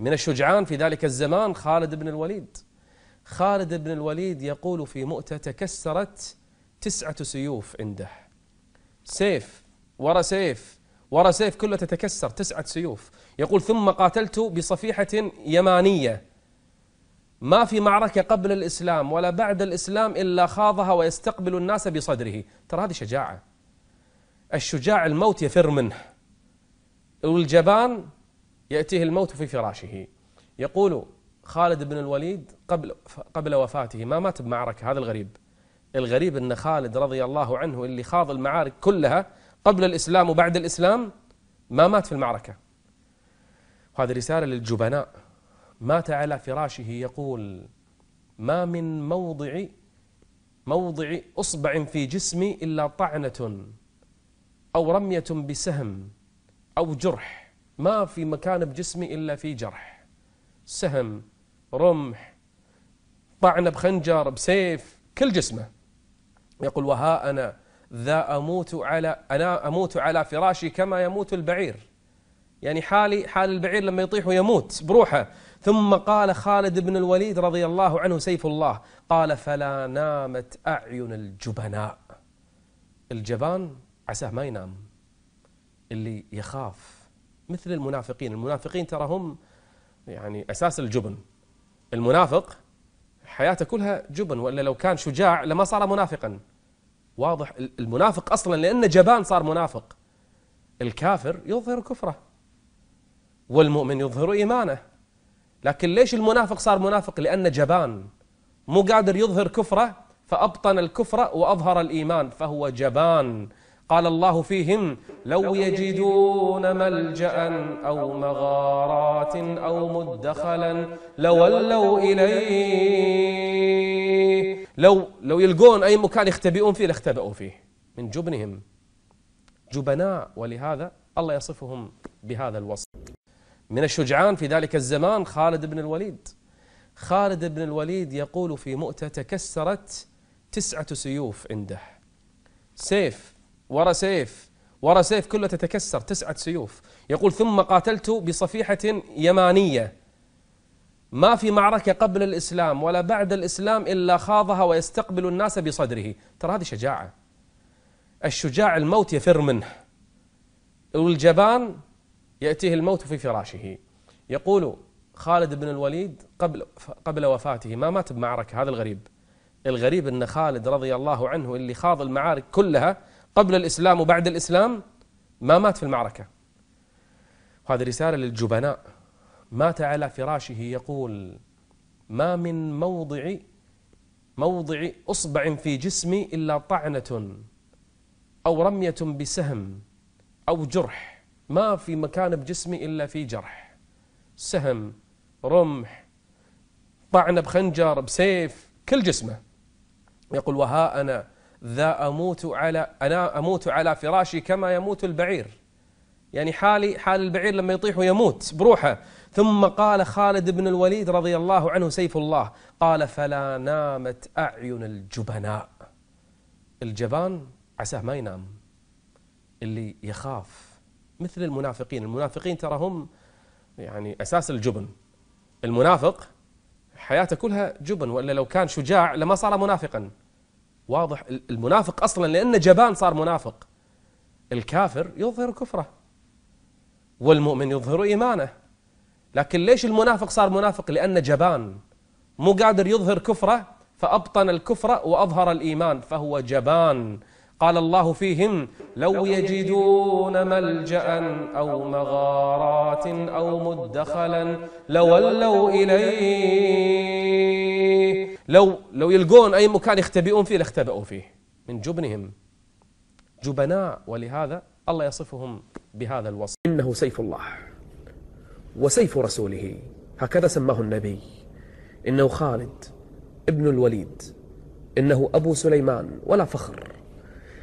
من الشجعان في ذلك الزمان خالد بن الوليد خالد بن الوليد يقول في مؤتة تكسرت تسعة سيوف عنده سيف ورا سيف ورا سيف كله تتكسر تسعة سيوف يقول ثم قاتلت بصفيحة يمانية ما في معركة قبل الإسلام ولا بعد الإسلام إلا خاضها ويستقبل الناس بصدره ترى هذه شجاعة الشجاع الموت يفر منه والجبان يأتيه الموت في فراشه يقول خالد بن الوليد قبل قبل وفاته ما مات بمعركة هذا الغريب الغريب أن خالد رضي الله عنه اللي خاض المعارك كلها قبل الإسلام وبعد الإسلام ما مات في المعركة هذه رسالة للجبناء مات على فراشه يقول ما من موضع موضع اصبع في جسمي الا طعنه او رميه بسهم او جرح ما في مكان بجسمي إلا في جرح سهم رمح طعنة بخنجر بسيف كل جسمه يقول وها أنا ذا أموت على أنا أموت على فراشي كما يموت البعير يعني حالي حال البعير لما يطيح ويموت بروحه ثم قال خالد بن الوليد رضي الله عنه سيف الله قال فلا نامت أعين الجبناء الجبان عساه ما ينام اللي يخاف مثل المنافقين المنافقين ترى هم يعني أساس الجبن المنافق حياته كلها جبن ولا لو كان شجاع لما صار منافقا واضح المنافق أصلا لأنه جبان صار منافق الكافر يظهر كفره والمؤمن يظهر إيمانه لكن ليش المنافق صار منافق لأنه جبان مو قادر يظهر كفره فأبطن الكفر وأظهر الإيمان فهو جبان قال الله فيهم لو يجدون ملجا او مغارات او مدخلا لولوا اليه لو لو يلقون اي مكان يختبئون فيه لاختبئوا فيه من جبنهم جبناء ولهذا الله يصفهم بهذا الوصف من الشجعان في ذلك الزمان خالد بن الوليد خالد بن الوليد يقول في مؤتة تكسرت تسعة سيوف عنده سيف ورا سيف ورا سيف كله تتكسر تسعة سيوف يقول ثم قاتلت بصفيحة يمانية ما في معركة قبل الإسلام ولا بعد الإسلام إلا خاضها ويستقبل الناس بصدره ترى هذه شجاعة الشجاع الموت يفر منه والجبان يأتيه الموت في فراشه يقول خالد بن الوليد قبل قبل وفاته ما مات بمعركة هذا الغريب الغريب أن خالد رضي الله عنه اللي خاض المعارك كلها قبل الإسلام وبعد الإسلام ما مات في المعركة هذه رسالة للجبناء مات على فراشه يقول ما من موضع موضع أصبع في جسمي إلا طعنة أو رمية بسهم أو جرح ما في مكان بجسمي إلا في جرح سهم رمح طعنة بخنجر بسيف كل جسمه يقول وها أنا ذا أموت على أنا أموت على فراشي كما يموت البعير يعني حالي حال البعير لما يطيح ويموت بروحه ثم قال خالد بن الوليد رضي الله عنه سيف الله قال فلا نامت أعين الجبناء الجبان عساه ما ينام اللي يخاف مثل المنافقين المنافقين ترى هم يعني أساس الجبن المنافق حياته كلها جبن ولا لو كان شجاع لما صار منافقا واضح المنافق أصلا لأنه جبان صار منافق الكافر يظهر كفره والمؤمن يظهر إيمانه لكن ليش المنافق صار منافق لأنه جبان مو قادر يظهر كفره فأبطن الكفر وأظهر الإيمان فهو جبان قال الله فيهم لو يجدون ملجأ أو مغارات أو مدخلا لولوا إليه لو لو يلقون أي مكان يختبئون فيه لاختبأوا فيه من جبنهم جبناء ولهذا الله يصفهم بهذا الوصف إنه سيف الله وسيف رسوله هكذا سماه النبي إنه خالد ابن الوليد إنه أبو سليمان ولا فخر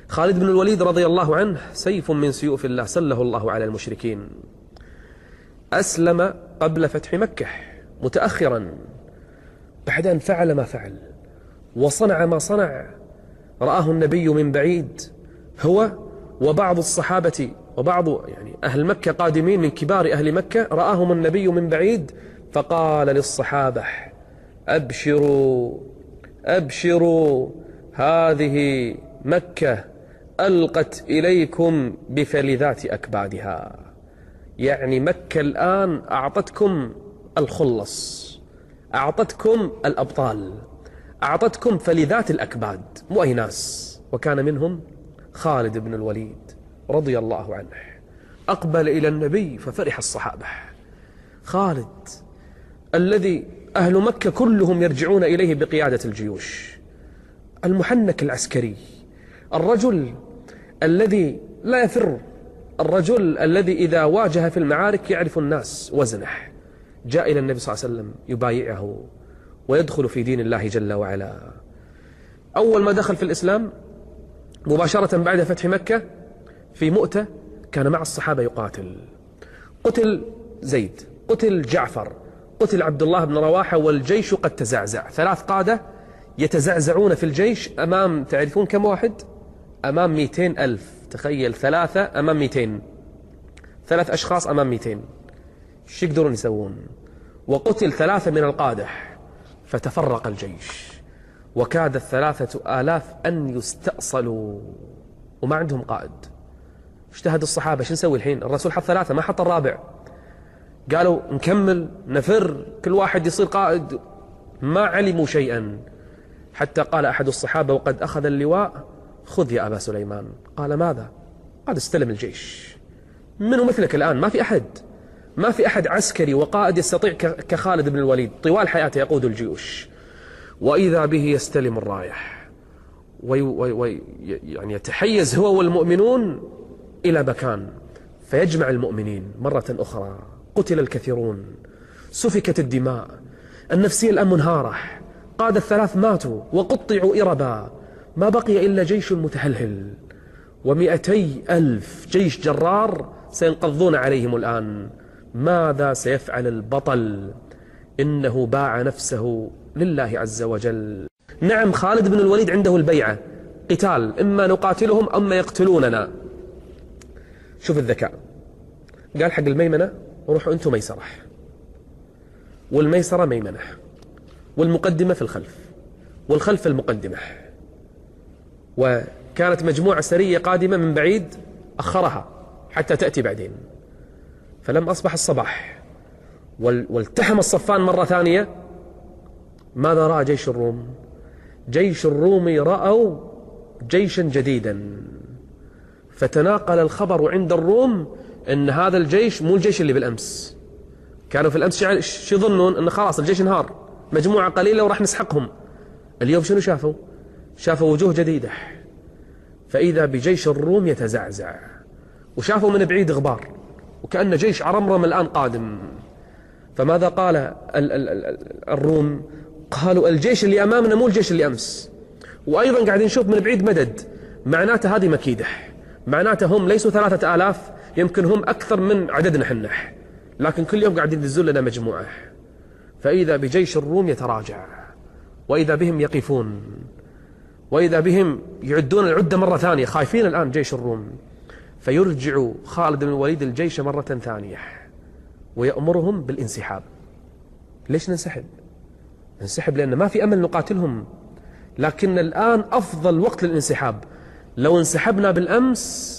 خالد بن الوليد رضي الله عنه سيف من سيوف الله سله الله على المشركين أسلم قبل فتح مكة متأخرا بعد أن فعل ما فعل وصنع ما صنع رآه النبي من بعيد هو وبعض الصحابة وبعض يعني أهل مكة قادمين من كبار أهل مكة رآهم النبي من بعيد فقال للصحابة أبشروا أبشروا هذه مكة ألقت إليكم بفلذات أكبادها يعني مكة الآن أعطتكم الخلص أعطتكم الأبطال أعطتكم فلذات الأكباد مو أي ناس وكان منهم خالد بن الوليد رضي الله عنه أقبل إلى النبي ففرح الصحابة خالد الذي أهل مكة كلهم يرجعون إليه بقيادة الجيوش المحنك العسكري الرجل الذي لا يفر الرجل الذي إذا واجه في المعارك يعرف الناس وزنه جاء إلى النبي صلى الله عليه وسلم يبايعه ويدخل في دين الله جل وعلا أول ما دخل في الإسلام مباشرة بعد فتح مكة في مؤتة كان مع الصحابة يقاتل قتل زيد قتل جعفر قتل عبد الله بن رواحة والجيش قد تزعزع ثلاث قادة يتزعزعون في الجيش أمام تعرفون كم واحد أمام ميتين ألف تخيل ثلاثة أمام 200 ثلاث أشخاص أمام 200 شو يقدرون يسوون وقتل ثلاثة من القادح فتفرق الجيش وكاد الثلاثة آلاف أن يستأصلوا وما عندهم قائد اجتهد الصحابة شو نسوي الحين الرسول حط ثلاثة ما حط الرابع قالوا نكمل نفر كل واحد يصير قائد ما علموا شيئا حتى قال أحد الصحابة وقد أخذ اللواء خذ يا أبا سليمان قال ماذا قال استلم الجيش منو مثلك الآن ما في أحد ما في أحد عسكري وقائد يستطيع كخالد بن الوليد طوال حياته يقود الجيوش وإذا به يستلم الرايح وي وي وي يعني يتحيز هو والمؤمنون إلى مكان فيجمع المؤمنين مرة أخرى قتل الكثيرون سفكت الدماء النفسية الآن منهارة قاد الثلاث ماتوا وقطعوا إربا ما بقي إلا جيش متهلهل ومئتي ألف جيش جرار سينقضون عليهم الآن ماذا سيفعل البطل إنه باع نفسه لله عز وجل نعم خالد بن الوليد عنده البيعة قتال إما نقاتلهم أما يقتلوننا شوف الذكاء قال حق الميمنة روحوا أنتم ميسرة والميسرة ميمنة والمقدمة في الخلف والخلف المقدمة وكانت مجموعة سرية قادمة من بعيد أخرها حتى تأتي بعدين فلم أصبح الصباح والتحم الصفان مرة ثانية ماذا رأى جيش الروم جيش الروم رأوا جيشا جديدا فتناقل الخبر عند الروم أن هذا الجيش مو الجيش اللي بالأمس كانوا في الأمس شو يظنون أنه خلاص الجيش انهار مجموعة قليلة وراح نسحقهم اليوم شنو شافوا شافوا وجوه جديدة فإذا بجيش الروم يتزعزع وشافوا من بعيد غبار وكأن جيش عرمرم الآن قادم فماذا قال الروم قالوا الجيش اللي أمامنا مو الجيش اللي أمس وأيضا قاعدين نشوف من بعيد مدد معناته هذه مكيدة معناته هم ليسوا ثلاثة آلاف يمكن هم أكثر من عددنا حنا لكن كل يوم قاعدين يدزون لنا مجموعة فإذا بجيش الروم يتراجع وإذا بهم يقفون وإذا بهم يعدون العدة مرة ثانية خايفين الآن جيش الروم فيرجع خالد بن الوليد الجيش مرة ثانية ويأمرهم بالانسحاب ليش ننسحب؟ ننسحب لأن ما في أمل نقاتلهم لكن الآن أفضل وقت للانسحاب لو انسحبنا بالأمس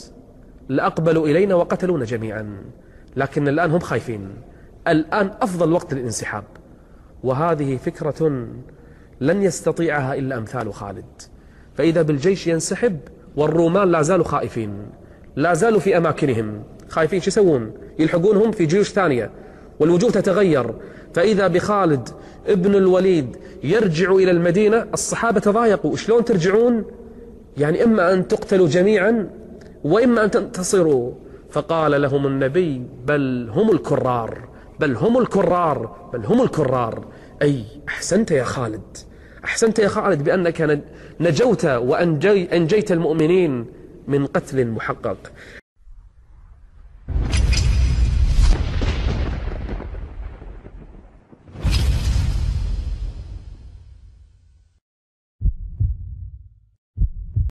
لأقبلوا إلينا وقتلونا جميعا لكن الآن هم خايفين الآن أفضل وقت للانسحاب وهذه فكرة لن يستطيعها إلا أمثال خالد فإذا بالجيش ينسحب والرومان لا زالوا خائفين لا زالوا في أماكنهم خايفين شو يسوون يلحقونهم في جيوش ثانية والوجوه تتغير فإذا بخالد ابن الوليد يرجع إلى المدينة الصحابة تضايقوا شلون ترجعون يعني إما أن تقتلوا جميعا وإما أن تنتصروا فقال لهم النبي بل هم الكرار بل هم الكرار بل هم الكرار أي أحسنت يا خالد أحسنت يا خالد بأنك نجوت وأنجيت المؤمنين من قتل محقق